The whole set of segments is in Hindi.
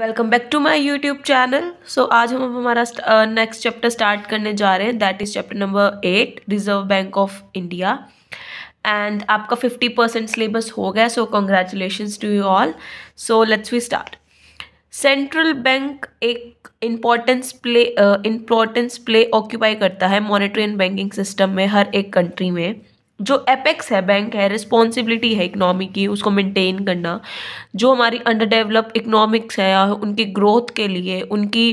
welcome back to my YouTube channel so आज हम हमारा नेक्स्ट चैप्टर स्टार्ट करने जा रहे हैं that is chapter number eight reserve bank of India and आपका फिफ्टी परसेंट सिलेबस हो गया so congratulation to you all so let's we start central bank एक importance play importance play occupy करता है मॉनिटरी एंड बैंकिंग सिस्टम में हर एक कंट्री में जो एपेक्स है बैंक है रिस्पॉन्सिबिलिटी है इकनॉमी की उसको मेंटेन करना जो हमारी अंडर डेवलप इकनॉमिक्स है उनकी ग्रोथ के लिए उनकी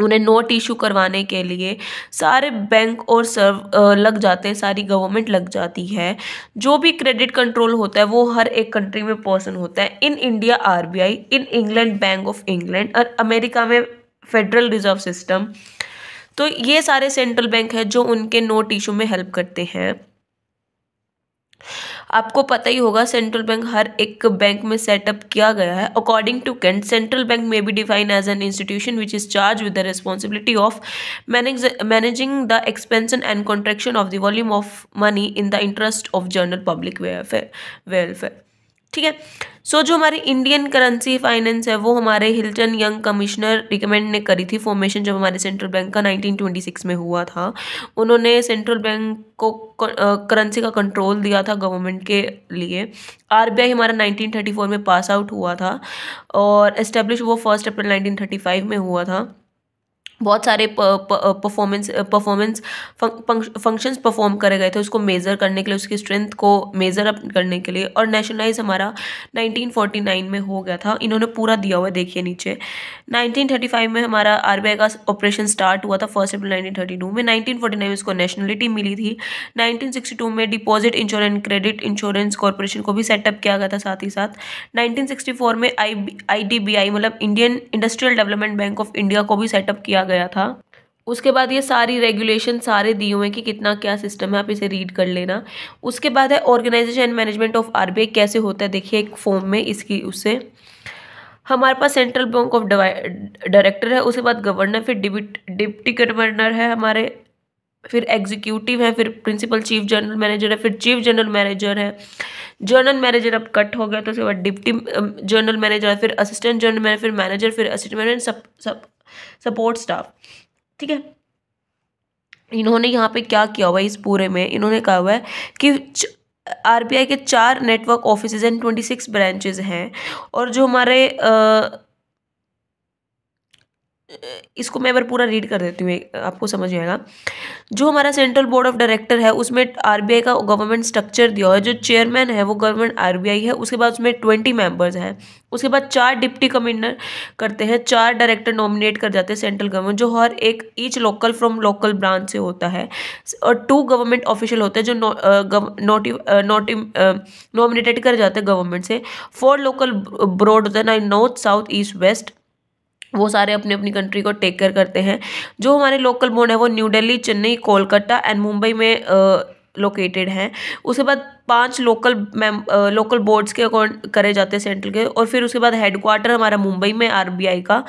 उन्हें नोट इशू करवाने के लिए सारे बैंक और सर्व लग जाते हैं सारी गवर्नमेंट लग जाती है जो भी क्रेडिट कंट्रोल होता है वो हर एक कंट्री में पर्सन होता है in India or in England bank of England और अमेरिका में फेडरल रिजर्व सिस्टम तो ये सारे सेंट्रल बैंक है जो उनके नोट इशू में हेल्प करते हैं आपको पता ही होगा सेंट्रल बैंक हर एक बैंक में सेटअप किया गया है according to Kent central bank में be define as an institution which is charge with the responsibility of managing the expansion and contraction of the volume of money in the interest of general public welfare ठीक है सो so, जो हमारी इंडियन करेंसी फाइनेंस है वो हमारे हिल्टन यंग कमिश्नर रिकमेंड ने करी थी फॉर्मेशन जब हमारे सेंट्रल बैंक का 1926 में हुआ था उन्होंने सेंट्रल बैंक को करेंसी का कंट्रोल दिया था गवर्नमेंट के लिए आरबीआई हमारा 1934 में पास आउट हुआ था और इस्टेब्लिश वो फर्स्ट अप्रैल 1935 में हुआ था बहुत सारे परफॉर्मेंस परफॉर्मेंस फंक्शंस परफॉर्म करे गए थे उसको मेज़र करने के लिए उसकी स्ट्रेंथ को मेज़र अप करने के लिए और नेशनलाइज हमारा 1949 में हो गया था इन्होंने पूरा दिया हुआ है देखिए नीचे 1935 में हमारा आर का ऑपरेशन स्टार्ट हुआ था फर्स्ट अप्रैल 1932 में 1949 में इसको नेशनलिटी मिली थी नाइनटीन में deposit insurance credit insurance corporation को भी सेटअप किया गया था साथ ही साथ नाइनटीन में आई आई मतलब Indian industrial development bank of India को भी सेटअप किया गया गया था उसके बाद ये सारी रेगुलेशन सारे दिए हुए हैं कि कितना क्या सिस्टम है आप इसे रीड कर लेना उसके बाद है organization and management of R कैसे होता है देखिए एक फॉर्म में इसकी उससे हमारे पास सेंट्रल बैंक ऑफ डायरेक्टर है उसके बाद गवर्नर फिर डिप्टी गवर्नर है हमारे फिर एग्जीक्यूटिव है फिर प्रिंसिपल चीफ जनरल मैनेजर है फिर चीफ जनरल मैनेजर है जनरल मैनेजर अब कट हो गया तो उसके बाद डिप्टी जनरल मैनेजर फिर असिस्टेंट जनरल मैनेजर फिर मैनेजर फिर असिस्टेंट मैनेजर सब सब सपोर्ट स्टाफ ठीक है इन्होंने यहाँ पे क्या किया हुआ है इस पूरे में इन्होंने कहा हुआ है कि आरबीआई के चार network office and twenty six branches हैं और जो हमारे आ, इसको मैं अगर पूरा रीड कर देती हूँ आपको समझ आएगा जो हमारा सेंट्रल बोर्ड ऑफ डायरेक्टर है उसमें आरबीआई का गवर्नमेंट स्ट्रक्चर दिया हुआ है जो चेयरमैन है वो गवर्नमेंट आरबीआई है उसके बाद उसमें ट्वेंटी मेंबर्स हैं उसके बाद चार डिप्टी कमिश्नर करते हैं चार डायरेक्टर नॉमिनेट कर जाते हैं सेंट्रल गवर्नमेंट जो हर एक each local from local branch से होता है और टू गवर्नमेंट ऑफिशियल होते हैं जो नोटि नॉमिनेटेड कर जाते हैं गवर्नमेंट से फोर लोकल ब्रॉड होता है नॉर्थ साउथ ईस्ट वेस्ट वो सारे अपनी अपनी कंट्री को टेक केयर करते हैं जो हमारे लोकल बोर्ड है वो न्यू दिल्ली चेन्नई कोलकाता एंड मुंबई में लोकेटेड हैं उसके बाद पांच लोकल मैम लोकल बोर्ड्स के अकॉर्ड करे जाते हैं सेंट्रल के और फिर उसके बाद हेडक्वार्टर हमारा मुंबई में आरबीआई का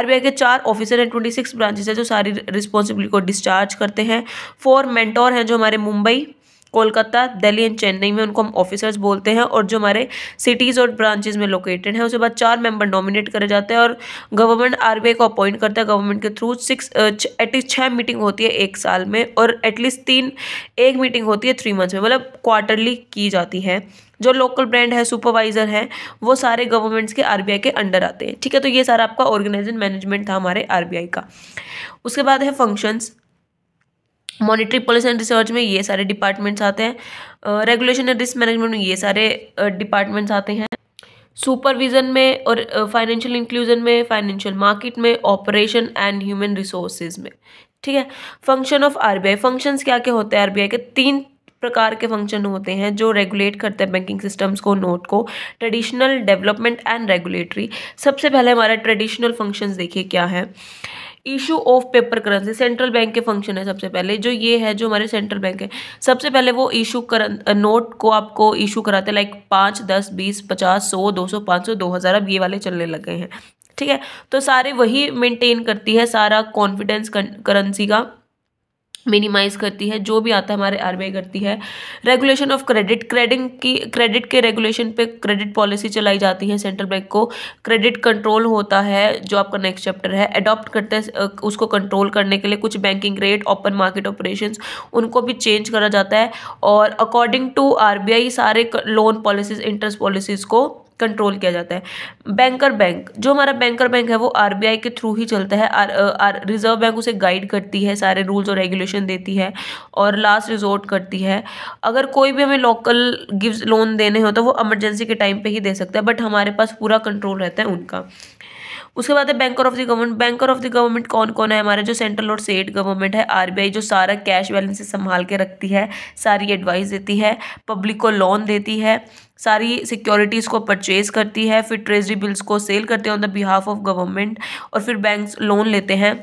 आरबीआई के चार ऑफिसर हैं ट्वेंटी सिक्स ब्रांचेस हैं जो सारी रिस्पॉन्सिबिलिटी को डिस्चार्ज करते हैं फोर मेंटोर हैं जो हमारे मुंबई कोलकाता दिल्ली एंड चेन्नई में उनको हम ऑफिसर्स बोलते हैं और जो हमारे सिटीज़ और ब्रांचेज में लोकेटेड हैं उसके बाद चार मेंबर नॉमिनेट करे जाते हैं और गवर्नमेंट आर को अपॉइंट करता है गवर्नमेंट के थ्रू सिक्स एटलीस्ट छः मीटिंग होती है एक साल में और एटलीस्ट तीन एक मीटिंग होती है थ्री मंथ्स में मतलब क्वार्टरली की जाती है जो लोकल ब्रांड है सुपरवाइज़र है वो सारे गवर्नमेंट्स के आरबीआई के अंडर आते हैं ठीक है तो ये सारा आपका ऑर्गेनाइजेशन मैनेजमेंट था हमारे आरबीआई का उसके बाद है functions monetary policy and research में ये सारे डिपार्टमेंट्स आते हैं रेगुलेशन एंड रिस्क मैनेजमेंट में ये सारे डिपार्टमेंट्स आते हैं सुपरविज़न में और फाइनेंशियल इंक्लूजन में फाइनेंशियल मार्केट में ऑपरेशन एंड ह्यूमन रिसोर्सेज में ठीक है फंक्शन ऑफ आरबीआई फंक्शंस क्या क्या होते हैं आरबीआई के तीन प्रकार के फंक्शन होते हैं जो रेगुलेट करते हैं बैंकिंग सिस्टम्स को नोट को ट्रेडिशनल डेवलपमेंट एंड रेगुलेटरी सबसे पहले हमारा ट्रेडिशनल फंक्शंस देखिए क्या है issue of paper currency central bank के फंक्शन है सबसे पहले जो ये है जो हमारे सेंट्रल बैंक है सबसे पहले वो इशू कर नोट को आपको इशू कराते लाइक पाँच दस बीस पचास सौ दो सौ पाँच सौ दो हज़ार अब ये वाले चलने लगे हैं ठीक है तो सारे वही मेंटेन करती है सारा कॉन्फिडेंस करेंसी का मिनिमाइज करती है जो भी आता है हमारे आर करती है रेगुलेशन ऑफ क्रेडिट क्रेडिट की क्रेडिट के रेगुलेशन पे क्रेडिट पॉलिसी चलाई जाती है सेंट्रल बैंक को क्रेडिट कंट्रोल होता है जो आपका नेक्स्ट चैप्टर है अडॉप्ट करते हैं उसको कंट्रोल करने के लिए कुछ banking rate open market operation उनको भी चेंज करा जाता है और अकॉर्डिंग टू आर सारे लोन पॉलिसीज इंटरेस्ट पॉलिसीज़ को कंट्रोल किया जाता है बैंकर बैंक जो हमारा बैंकर बैंक है वो आरबीआई के थ्रू ही चलता है आर, आर रिजर्व बैंक उसे गाइड करती है सारे रूल्स और रेगुलेशन देती है और लास्ट रिजोर्ट करती है अगर कोई भी हमें लोकल गिव्स लोन देने हो तो वो एमरजेंसी के टाइम पर ही दे सकता है बट हमारे पास पूरा कंट्रोल रहता है उनका उसके बाद है banker of the government banker of the government कौन कौन है हमारे जो सेंट्रल और स्टेट गवर्नमेंट है आरबीआई जो सारा कैश बैलेंस संभाल के रखती है सारी एडवाइस देती है पब्लिक को लोन देती है सारी सिक्योरिटीज़ को परचेज करती है फिर ट्रेजरी बिल्स को सेल करते हैं on the behalf of government और फिर बैंक लोन लेते हैं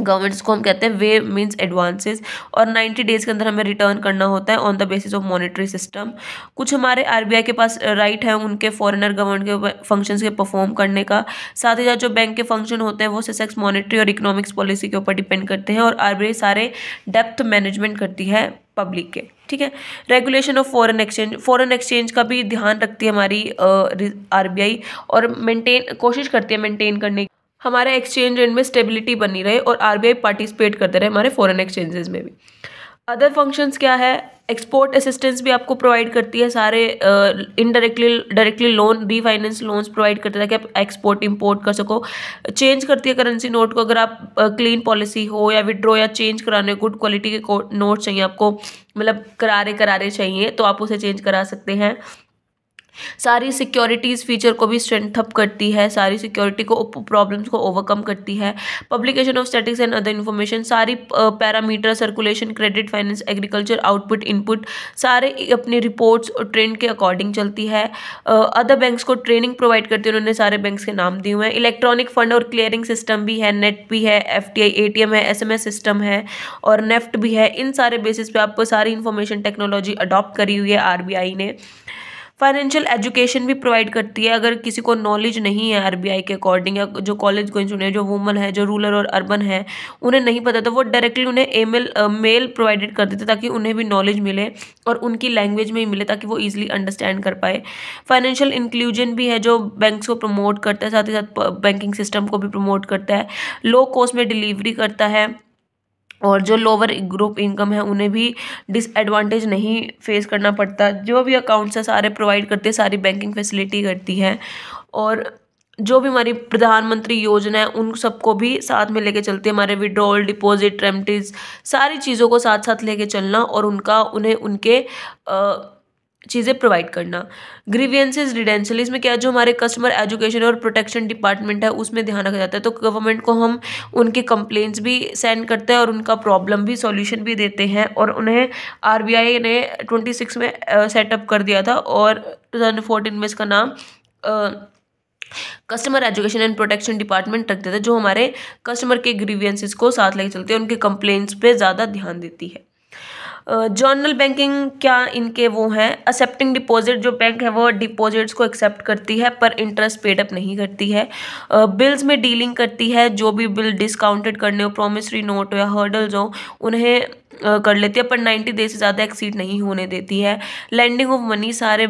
गवर्नमेंट्स को हम कहते हैं वे मीन्स एडवांसेस और 90 डेज़ के अंदर हमें रिटर्न करना होता है on the basis of monetary system कुछ हमारे आरबीआई के पास राइट है उनके फॉरेनर गवर्नमेंट के फंक्शंस के परफॉर्म करने का साथ ही साथ जो बैंक के फंक्शन होते हैं वो सेसेक्स मॉनेटरी और इकोनॉमिक्स पॉलिसी के ऊपर डिपेंड करते हैं और आर सारे डेप्थ मैनेजमेंट करती है पब्लिक के ठीक है regulation of foreign exchange foreign exchange का भी ध्यान रखती है हमारी आरबीआई और मेंटेन कोशिश करती है मेंटेन करने हमारा एक्सचेंज रेट में स्टेबिलिटी बनी रहे और आर पार्टिसिपेट करते रहे हमारे फॉरन एक्सचेंजेस में भी अदर फंक्शंस क्या है एक्सपोर्ट असिस्टेंस भी आपको प्रोवाइड करती है सारे indirectly directly loan refinance loans provide करते हैं आप एक्सपोर्ट इंपोर्ट कर सको चेंज करती है करेंसी नोट को अगर आप क्लीन uh, पॉलिसी हो या विड्रॉ या चेंज कराने गुड क्वालिटी के नोट चाहिए आपको मतलब करारे करारे चाहिए तो आप उसे चेंज करा सकते हैं सारी सिक्योरिटीज़ फीचर को भी स्ट्रेंथअप करती है सारी सिक्योरिटी को प्रॉब्लम्स को ओवरकम करती है publication of statics and other information सारी parameter circulation credit finance agriculture output input सारे अपनी रिपोर्ट्स और ट्रेंड के अकॉर्डिंग चलती है अदर बैंक्स को ट्रेनिंग प्रोवाइड करती है उन्होंने सारे बैंक्स के नाम दिए हुए हैं इलेक्ट्रॉनिक फंड और क्लियरिंग सिस्टम भी है नेट भी है F T I A T M है एस एम एस सिस्टम है और नेफ्ट भी है इन सारे बेसिस पे आपको सारी इन्फॉर्मेशन टेक्नोलॉजी अडॉप्ट करी हुई है आर बी आई ने फाइनेंशियल एजुकेशन भी प्रोवाइड करती है अगर किसी को नॉलेज नहीं है आरबीआई के अकॉर्डिंग या जो कॉलेज को चुने जो वुमन है जो रूरल और अर्बन है उन्हें नहीं पता तो वो डायरेक्टली उन्हें ईमेल मेल प्रोवाइडेड कर देते ताकि उन्हें भी नॉलेज मिले और उनकी लैंग्वेज में ही मिले ताकि वो ईजिली अंडरस्टैंड कर पाए फाइनेंशियल इंक्लूजन भी है जो बैंक्स को प्रमोट करता है साथ ही साथ बैंकिंग सिस्टम को भी प्रमोट करता है लो कॉस्ट में डिलीवरी करता है और जो लोअर ग्रुप इनकम है उन्हें भी डिसएडवांटेज नहीं फेस करना पड़ता जो भी अकाउंट्स है सारे प्रोवाइड करते हैं सारी बैंकिंग फैसिलिटी करती है और जो भी हमारी प्रधानमंत्री योजना है उन सबको भी साथ में लेके चलती है हमारे विड्रॉल डिपॉजिट रेमटीज सारी चीज़ों को साथ साथ लेके चलना और उनका उन्हें उनके आ, चीज़ें प्रोवाइड करना ग्रीवियंसेज रिडेंशियल इसमें क्या जो हमारे कस्टमर एजुकेशन और प्रोटेक्शन डिपार्टमेंट है उसमें ध्यान रखा जाता है तो गवर्नमेंट को हम उनके कंप्लेंट्स भी सेंड करते हैं और उनका प्रॉब्लम भी सॉल्यूशन भी देते हैं और उन्हें आर ने ट्वेंटी सिक्स में सेटअप कर दिया था और टू थाउजेंड फोर्टीन में इसका नाम customer education and protection department रख देता है जो हमारे कस्टमर के ग्रीवियंसिस को साथ लेके चलते हैं उनके कंप्लेंट्स पे ज़्यादा ध्यान देती है जर्नल बैंकिंग क्या इनके वो हैं एक्सेप्टिंग डिपॉजिट जो बैंक है वो डिपॉजिट्स को एक्सेप्ट करती है पर इंटरेस्ट पेड अप नहीं करती है बिल्स में डीलिंग करती है जो भी बिल डिस्काउंटेड करने हो प्रोमिसरी नोट हो या हर्डल्स हो उन्हें कर लेती है पर 90 डेज से ज़्यादा एक्सीड नहीं होने देती है लैंडिंग ऑफ मनी सारे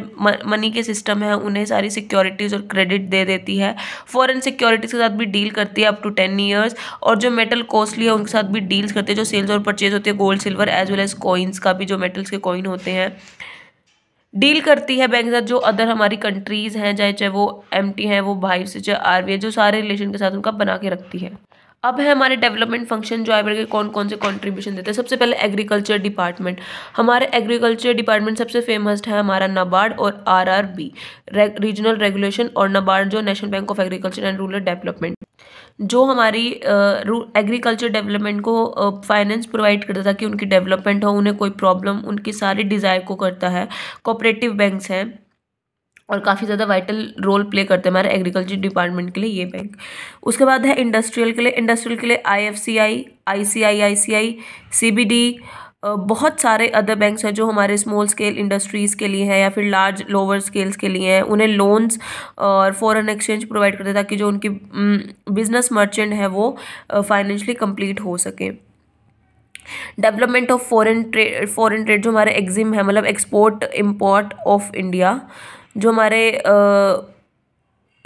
मनी के सिस्टम है उन्हें सारी सिक्योरिटीज़ और क्रेडिट दे देती है फॉरेन सिक्योरिटीज़ के साथ भी डील करती है अप टू टेन ईयर्स और जो मेटल कॉस्टली है उनके साथ भी डील्स करती है जो सेल्स और परचेज होती है gold silver as well as coins का भी जो मेटल्स के कॉइन होते हैं डील करती है बैंक के साथ जो अदर हमारी कंट्रीज़ हैं चाहे चाहे वो एम हैं वो भाई से चाहे आर जो सारे रिलेशन के साथ उनका बना के रखती है अब है हमारे डेवलपमेंट फंक्शन जो आई के कौन कौन से कंट्रीब्यूशन देते हैं सबसे पहले एग्रीकल्चर डिपार्टमेंट हमारे एग्रीकल्चर डिपार्टमेंट सबसे फेमस है हमारा नाबार्ड और आरआरबी रीजनल रेगुलेशन और नाबार्ड जो national bank of agriculture and rural development जो हमारी एग्रीकल्चर डेवलपमेंट को फाइनेंस प्रोवाइड करता था कि उनकी डेवलपमेंट हो उन्हें कोई प्रॉब्लम उनकी सारी डिज़ायर को करता है कोऑपरेटिव बैंक्स हैं और काफ़ी ज़्यादा वाइटल रोल प्ले करते हैं हमारे एग्रीकल्चर डिपार्टमेंट के लिए ये बैंक उसके बाद है इंडस्ट्रियल के लिए इंडस्ट्रियल के लिए I F C I I C I I C I C B D बहुत सारे अदर बैंक्स हैं जो हमारे स्मॉल स्केल इंडस्ट्रीज़ के लिए हैं या फिर लार्ज लोअर स्केल्स के लिए हैं उन्हें लोन्स और फॉरेन एक्सचेंज प्रोवाइड करते हैं ताकि जो उनकी बिजनेस मर्चेंट है वो फाइनेंशली कंप्लीट हो सके development of foreign trade foreign trade जो हमारे एग्जिम है मतलब एक्सपोर्ट इम्पोर्ट ऑफ इंडिया जो हमारे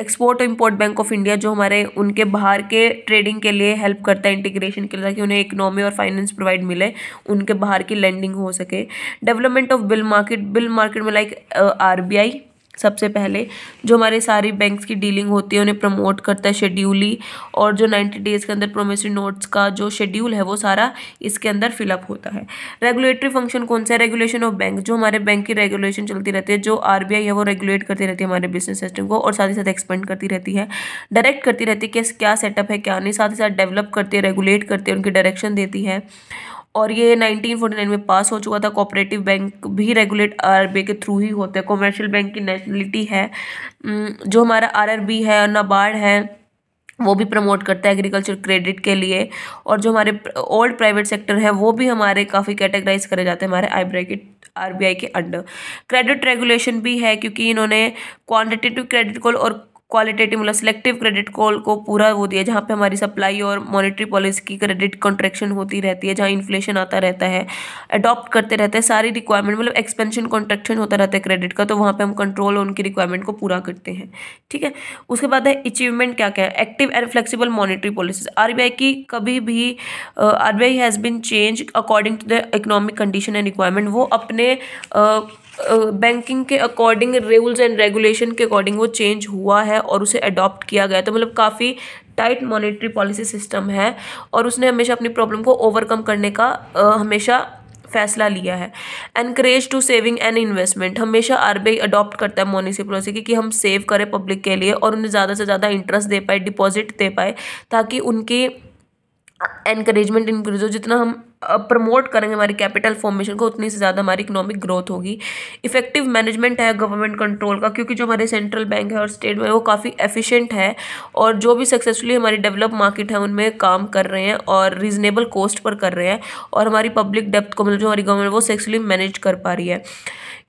export import bank of India जो हमारे उनके बाहर के ट्रेडिंग के लिए हेल्प करता है इंटीग्रेशन के लिए ताकि उन्हें इकनॉमी और फाइनेंस प्रोवाइड मिले उनके बाहर की लैंडिंग हो सके development of bill market bill market में लाइक आर बी आई सबसे पहले जो हमारे सारी बैंक्स की डीलिंग होती है उन्हें प्रमोट करता है शेड्यूली और जो 90 डेज़ के अंदर प्रोमिसरी नोट्स का जो शेड्यूल है वो सारा इसके अंदर फिलअप होता है रेगुलेटरी फंक्शन कौन सा है रेगुलेशन ऑफ बैंक जो हमारे बैंक की रेगुलेशन चलती रहती है जो आर है वो रेगुलेट करती रहती है हमारे बिजनेस सिस्टम को और साथ ही साथ एक्सपेंड करती रहती है डायरेक्ट करती रहती है कि क्या सेटअप है क्या नहीं साथ ही साथ डेवलप करती है रेगुलेट करती है उनकी डायरेक्शन देती है और ये 1949 में पास हो चुका था कोऑपरेटिव बैंक भी रेगुलेट आरबीआई के थ्रू ही होते हैं कॉमर्शियल बैंक की नेशनलिटी है जो हमारा आरआरबी है और नाबार्ड है वो भी प्रमोट करता है एग्रीकल्चर क्रेडिट के लिए और जो हमारे ओल्ड प्राइवेट सेक्टर है वो भी हमारे काफ़ी कैटेगराइज करे जाते हैं हमारे आई के आर के अंडर क्रेडिट रेगुलेशन भी है क्योंकि इन्होंने क्वांटिटेटिव क्रेडिट कॉल और क्वालिटेटिव मतलब सिलेक्टिव क्रेडिट कॉल को पूरा वो दिया जहाँ पे हमारी सप्लाई और मॉनेटरी पॉलिसी की क्रेडिट कॉन्ट्रेक्शन होती रहती है जहाँ इन्फ्लेशन आता रहता है अडॉप्ट करते रहते हैं सारी रिक्वायरमेंट मतलब एक्सपेंशन कॉन्ट्रेक्शन होता रहता है क्रेडिट का तो वहाँ पर हम कंट्रोल उनकी रिक्वायरमेंट को पूरा करते हैं ठीक है उसके बाद है अचीवमेंट क्या क्या है active and flexible monetary policies are की कभी भी R B has been change according to the economic condition and requirement वो अपने uh, बैंकिंग के अकॉर्डिंग रूल्स एंड रेगुलेशन के अकॉर्डिंग वो चेंज हुआ है और उसे अडॉप्ट किया गया तो मतलब काफ़ी टाइट मॉनेटरी पॉलिसी सिस्टम है और उसने हमेशा अपनी प्रॉब्लम को ओवरकम करने का uh, हमेशा फैसला लिया है encourage to saving and investment हमेशा आर बी अडॉप्ट करता है मोनिसी पॉलिसी की कि हम सेव करें पब्लिक के लिए और उन्हें ज़्यादा से ज़्यादा इंटरेस्ट दे पाए डिपॉजिट दे पाए ताकि उनकी एनकरेजमेंट इंक्रीज हो जितना हम प्रमोट करेंगे हमारी कैपिटल फॉर्मेशन को उतनी से ज़्यादा हमारी इकोनॉमिक ग्रोथ होगी इफेक्टिव मैनेजमेंट है गवर्नमेंट कंट्रोल का क्योंकि जो हमारे सेंट्रल बैंक है और स्टेट बैंक वो काफ़ी एफिशिएंट है और जो भी सक्सेसफुली हमारी डेवलप मार्केट है उनमें काम कर रहे हैं और रीजनेबल कॉस्ट पर कर रहे हैं और हमारी पब्लिक डेप्थ को मतलब जो हमारी गवर्नमेंट वो सक्सेसफुली मैनेज कर पा रही है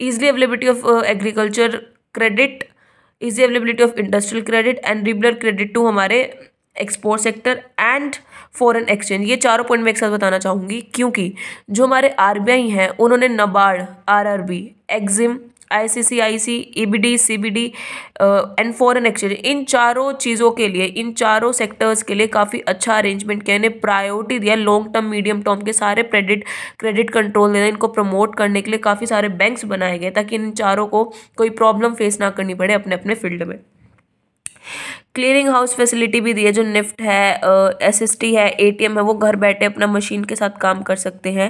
easily availability of agriculture credit easy availability of industrial credit and regular credit to हमारे export sector and foreign exchange ये चारों पॉइंट मैं एक साथ बताना चाहूँगी क्योंकि जो हमारे आर हैं उन्होंने NABARD R R B EXIM I C C I C E B D C B D and foreign exchange इन चारों चीज़ों के लिए इन चारों सेक्टर्स के लिए काफ़ी अच्छा अरेंजमेंट किया इन्हें प्रायोरिटी दिया लॉन्ग टर्म मीडियम टर्म के सारे क्रेडिट क्रेडिट कंट्रोल देना इनको प्रमोट करने के लिए काफ़ी सारे बैंक्स बनाए गए ताकि इन चारों को कोई प्रॉब्लम फेस ना करनी पड़े अपने अपने फील्ड में क्लियरिंग हाउस फैसिलिटी भी दी है जो निफ्ट है एस एस टी है ए टी एम है वो घर बैठे अपना मशीन के साथ काम कर सकते हैं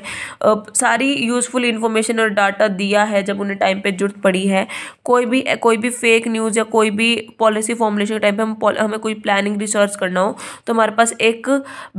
सारी यूज़फुल इन्फॉर्मेशन और डाटा दिया है जब उन्हें टाइम पे जरूरत पड़ी है कोई भी कोई भी फेक न्यूज़ या कोई भी पॉलिसी फॉर्मुलेशन के टाइम पे हम हमें कोई प्लानिंग रिसर्च करना हो तो हमारे पास एक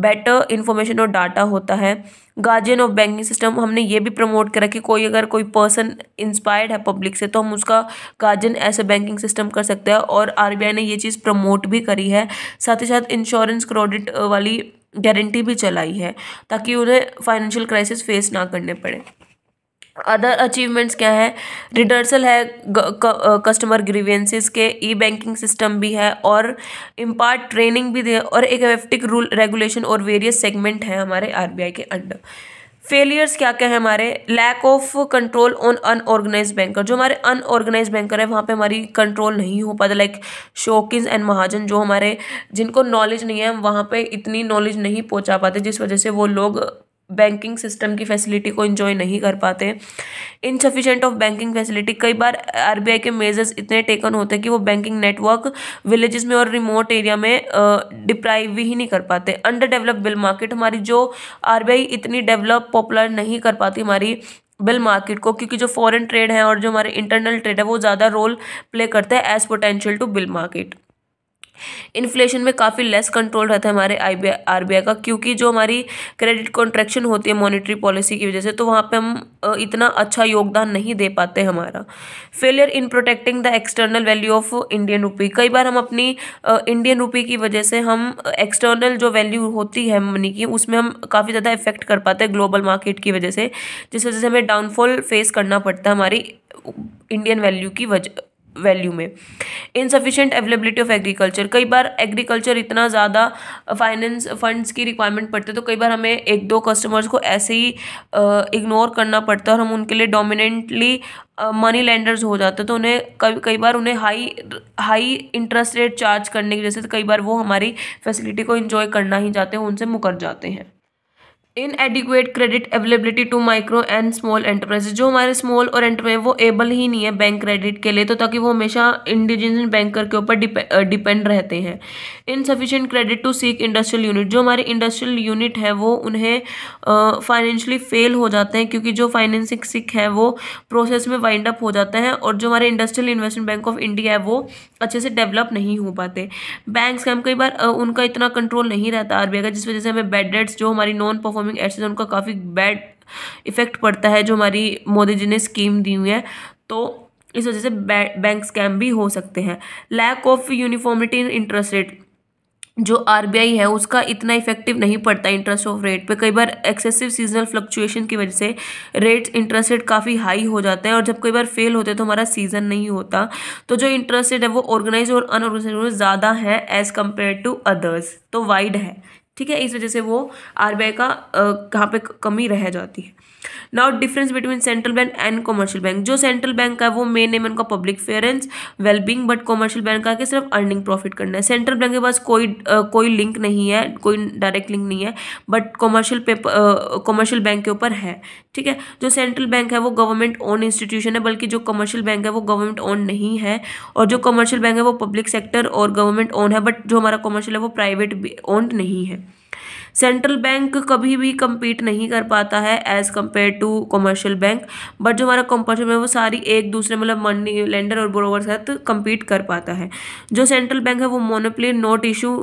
बेटर इन्फॉर्मेशन और डाटा होता है गार्जियन ऑफ बैंकिंग सिस्टम हमने ये भी प्रमोट करा कि कोई अगर कोई पर्सन इंस्पायर्ड है पब्लिक से तो हम उसका गार्जियन ऐसे बैंकिंग सिस्टम कर सकते हैं और आर ने ये चीज़ प्रमोट भी करी है साथ ही साथ इंश्योरेंस क्रेडिट वाली गारंटी भी चलाई है ताकि उन्हें फाइनेंशियल क्राइसिस फेस ना करने पड़े अदर अचीवमेंट्स क्या है रिडर्सल है कस्टमर ग्रीवेंसिस के ई बैंकिंग सिस्टम भी है और इम्पार्ट ट्रेनिंग भी दे और एक एफ्टिक रूल रेगुलेशन और वेरियस सेगमेंट हैं हमारे आर के अंडर फेलियर्स क्या क्या है हमारे lack of control on unorganise banker जो हमारे अनऑर्गेनाइज बैंकर है वहाँ पे हमारी कंट्रोल नहीं हो पाता लाइक शोकिज एंड महाजन जो हमारे जिनको नॉलेज नहीं है हम वहाँ पे इतनी नॉलेज नहीं पहुँचा पाते जिस वजह से वो लोग बैंकिंग सिस्टम की फैसिलिटी को इन्जॉय नहीं कर पाते इनसफिशेंट ऑफ बैंकिंग फैसिलिटी कई बार आर के मेजर्स इतने टेकन होते हैं कि वो बैंकिंग नेटवर्क विलेजेस में और रिमोट एरिया में डिप्राइव ही नहीं कर पाते अंडर डेवलप बिल मार्केट हमारी जो आर इतनी डेवलप पॉपुलर नहीं कर पाती हमारी बिल मार्केट को क्योंकि जो फॉरेन ट्रेड है और जो हमारे इंटरनल ट्रेड है वो ज़्यादा रोल प्ले करते हैं as potential to bill market inflation में काफ़ी लेस कंट्रोल रहता है हमारे आई बी आर आई का क्योंकि जो हमारी क्रेडिट कॉन्ट्रैक्शन होती है मॉनिटरी पॉलिसी की वजह से तो वहाँ पे हम इतना अच्छा योगदान नहीं दे पाते हमारा failure in protecting the external value of Indian rupee कई बार हम अपनी इंडियन रुपी की वजह से हम एक्सटर्नल जो वैल्यू होती है मनी की उसमें हम काफ़ी ज़्यादा इफेक्ट कर पाते हैं ग्लोबल मार्केट की वजह से जिस वजह से हमें डाउनफॉल फेस करना पड़ता है हमारी इंडियन वैल्यू की वजह वैल्यू में इनसफिशेंट अवेलेबिलिटी ऑफ एग्रीकल्चर कई बार एग्रीकल्चर इतना ज़्यादा फाइनेंस फंड्स की रिक्वायरमेंट पड़ती है तो कई बार हमें एक दो कस्टमर्स को ऐसे ही इग्नोर करना पड़ता है और हम उनके लिए डोमिनेंटली मनी लैंडर्स हो जाते हैं तो उन्हें कई कई बार उन्हें high high interest rate charge करने की वजह से कई बार वो हमारी फैसिलिटी को इन्जॉय करना ही चाहते हैं उनसे मुकर जाते हैं inadequate credit availability to micro and small enterprises जो हमारे स्मॉल और एंटरप्राइज वो एबल ही नहीं है बैंक क्रेडिट के लिए तो ताकि वो हमेशा इंडिजिनस बैंकर के ऊपर डिपेंड रहते हैं insufficient credit to sick industrial unit जो हमारे इंडस्ट्रियल यूनिट है वो उन्हें फाइनेंशियली फेल हो जाते हैं क्योंकि जो फाइनेंसिंग सिक है वो प्रोसेस में वाइंड अप हो जाता है और जो हमारे industrial investment bank of India है वो अच्छे से डेवलप नहीं हो पाते बैंक का हम कई बार उनका इतना कंट्रोल नहीं रहता आरबीआई का जिस वजह से हमें बेड डेट्स जो हमारी नॉन परफॉर्मिंग इकोनॉमिक एड से उनका काफ़ी बैड इफेक्ट पड़ता है जो हमारी मोदी जी ने स्कीम दी हुई है तो इस वजह से बैंक स्कैम भी हो सकते हैं lack of uniformity in interest rate जो आर है उसका इतना इफेक्टिव नहीं पड़ता इंटरेस्ट ऑफ रेट पे कई बार एक्सेसिव सीजनल फ्लक्चुएशन की वजह से रेट इंटरेस्ट रेट काफ़ी हाई हो जाता है और जब कई बार फेल होते हैं तो हमारा सीज़न नहीं होता तो जो इंटरेस्ट रेट है वो ऑर्गेनाइज और अनऑर्गेनाइज ज़्यादा है एज़ कम्पेयर टू अदर्स तो वाइड है ठीक है इस वजह से वो आर का कहाँ पर कमी रह जाती है now difference between central bank and commercial bank जो सेंट्रल बैंक का वो मेन नेम उनका पब्लिक फेयरेंस वेलबिंग बट कॉमर्शियल बैंक का सिर्फ अर्निंग प्रॉफिट करना है सेंट्रल बैंक के पास कोई आ, कोई लिंक नहीं है कोई डायरेक्ट लिंक नहीं है but commercial paper commercial bank के ऊपर है ठीक है जो सेंट्रल बैंक है वो गवर्नमेंट ओन इंस्टीट्यूशन है बल्कि जो कमर्शियल बैंक है वो गवर्नमेंट ओन नहीं है और जो कमर्शियल बैंक है वो पब्लिक सेक्टर और गवर्नमेंट ओन है बट जो हमारा कमर्शियल है वो प्राइवेट ओन्ड नहीं है सेंट्रल बैंक कभी भी कम्पीट नहीं कर पाता है as compare to commercial bank but जो हमारा कॉम्पर्शियल बैंक वो सारी एक दूसरे मतलब मनी लेंडर और बोरोवर के साथ कम्पीट कर पाता है जो सेंट्रल बैंक है वो मोनोप्ली नोट इशू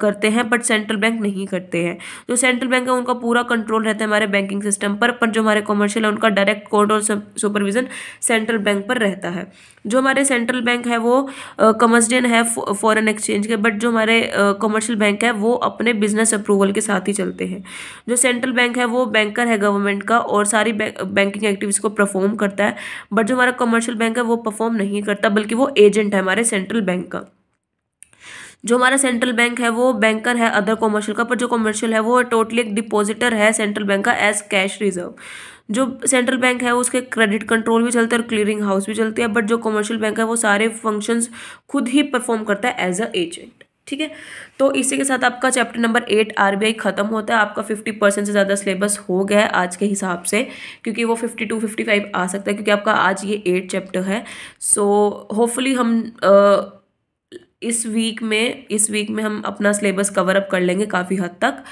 करते हैं बट सेंट्रल बैंक नहीं करते हैं जो सेंट्रल बैंक है उनका पूरा कंट्रोल रहता है हमारे बैंकिंग सिस्टम पर पर जो हमारे कॉमर्शियल है उनका direct control supervision central bank पर रहता है जो हमारे सेंट्रल बैंक है वो कमर्शियन है फॉरेन एक्सचेंज के बट जो हमारे कमर्शियल बैंक है वो अपने बिजनेस अप्रूवल के साथ ही चलते हैं जो सेंट्रल बैंक है वो बैंकर है गवर्नमेंट का और सारी बैंकिंग एक्टिविटीज़ को परफॉर्म करता है बट जो हमारा कमर्शियल बैंक है वो परफॉर्म नहीं करता बल्कि वो एजेंट है हमारे सेंट्रल बैंक का जो हमारा सेंट्रल बैंक है वो बैंकर है अदर कॉमर्शियल का पर जो कॉमर्शियल है वो टोटली एक डिपॉजिटर है सेंट्रल बैंक का एज कैश रिजर्व जो सेंट्रल बैंक है उसके क्रेडिट कंट्रोल भी चलते हैं और क्लियरिंग हाउस भी चलती है बट जो कॉमर्शियल बैंक है वो सारे फंक्शंस खुद ही परफॉर्म करता है एज अ एजेंट ठीक है तो इसी के साथ आपका चैप्टर नंबर एट आरबीआई खत्म होता है आपका फिफ्टी परसेंट से ज़्यादा सिलेबस हो गया है आज के हिसाब से क्योंकि वो फिफ्टी टू फिफ्टी फाइव आ सकता है क्योंकि आपका आज ये एट चैप्टर है सो so, होपफुली हम इस वीक में इस वीक में हम अपना सिलेबस कवर अप कर लेंगे काफ़ी हद तक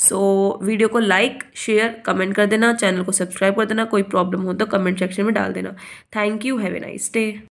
सो so, वीडियो को लाइक शेयर कमेंट कर देना चैनल को सब्सक्राइब कर देना कोई प्रॉब्लम हो तो कमेंट सेक्शन में डाल देना thank you have a nice day